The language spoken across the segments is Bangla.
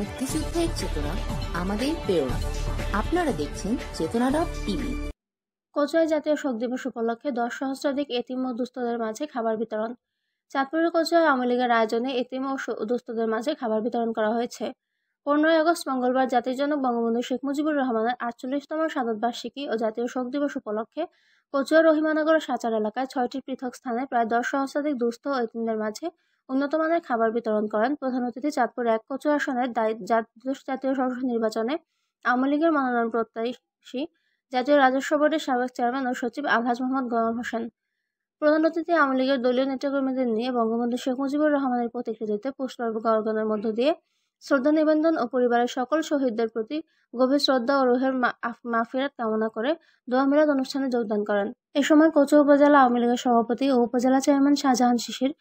মুক্তিযুদ্ধের চেতনা আমাদের প্রেরণা আপনারা দেখছেন চেতনা ডট টিভি কচুয়া জাতীয় শোক দিবস উপলক্ষে দশ সহস্রাধিক এতিম ও দুস্থদের মাঝে খাবার বিতরণ চাঁদপুরের কচুয়া আওয়ামী লীগের আয়োজনে এতিম ও দুস্থদের মাঝে খাবার বিতরণ করা হয়েছে পনেরোই আগস্ট মঙ্গলবার জাতির জনক বঙ্গবন্ধু শেখ মুজিবুর রহমানের আটচল্লিশতম সাদত বার্ষিকী ও জাতীয় শোক দিবস উপলক্ষে কচুয়া রহিমানগর সাচার এলাকায় ছয়টি পৃথক স্থানে প্রায় দশ সহস্রাধিক দুস্থ ও এতিমদের মাঝে উন্নতমানের খাবার বিতরণ করেন প্রধান অতিথি চাঁদপুর এক কচু আসনের জাতীয় সংসদ নির্বাচনে আওয়ামী লীগের মনোনয়ন প্রত্যাশী জাতীয় রাজস্ব বোর্ডের সাবেক চেয়ারম্যান ও সচিব আলহাজ মোহাম্মদ গোলাম হোসেন প্রধান অতিথি আওয়ামী লীগের দলীয় নেতাকর্মীদের নিয়ে বঙ্গবন্ধু শেখ মুজিবুর রহমানের প্রতিকৃতিতে পুষ্পার্ঘ অর্পণের মধ্য দিয়ে শ্রদ্ধা নিবেদন ও পরিবারের সকল শহীদদের প্রতি গভীর শ্রদ্ধা ও রোহের মাফিরাত কামনা করে দোয়া মিলাদ অনুষ্ঠানে যোগদান করেন এ সময় কচু উপজেলা আওয়ামী লীগের সভাপতি ও উপজেলা চেয়ারম্যান শাহজাহান শিশির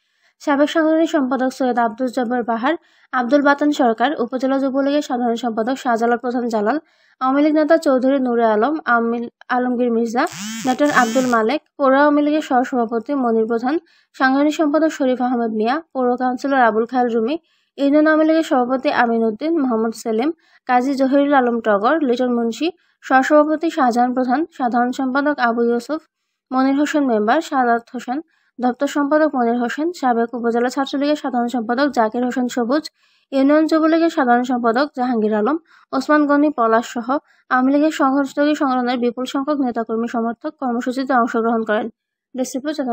সাবেক সাংগঠনিক সম্পাদক সৈয়দ আব্দুল জব্বর বাহার আব্দুল বাতান সরকার উপজেলা যুবলীগের সাধারণ সম্পাদক শাহজালাল প্রধান জালাল আওয়ামী লীগ নেতা চৌধুরী নুরে আলম আলমগীর মির্জা নেটার আব্দুল মালেক পৌর আওয়ামী লীগের সহসভাপতি মনির প্রধান সাংগঠনিক সম্পাদক শরীফ আহমেদ মিয়া পৌর কাউন্সিলর আবুল খায়ের রুমি ইউনিয়ন আওয়ামী লীগের সভাপতি আমিন উদ্দিন মোহাম্মদ সেলিম কাজী জহিরুল আলম টগর লিটন মুন্সি সহসভাপতি শাহজাহান প্রধান সাধারণ সম্পাদক আবু ইউসুফ মনির হোসেন মেম্বার সাদাত হোসেন দপ্তর সম্পাদক মনির হোসেন সাবেক উপজেলা ছাত্রলীগের সাধারণ সম্পাদক জাকির হোসেন সবুজ ইউনিয়ন যুবলীগের সাধারণ সম্পাদক জাহাঙ্গীর আলম ওসমান গনি পলাশ সহ আওয়ামী লীগের সংঘর্ষযোগী সংগঠনের বিপুল সংখ্যক নেতাকর্মী সমর্থক কর্মসূচিতে অংশগ্রহণ করেন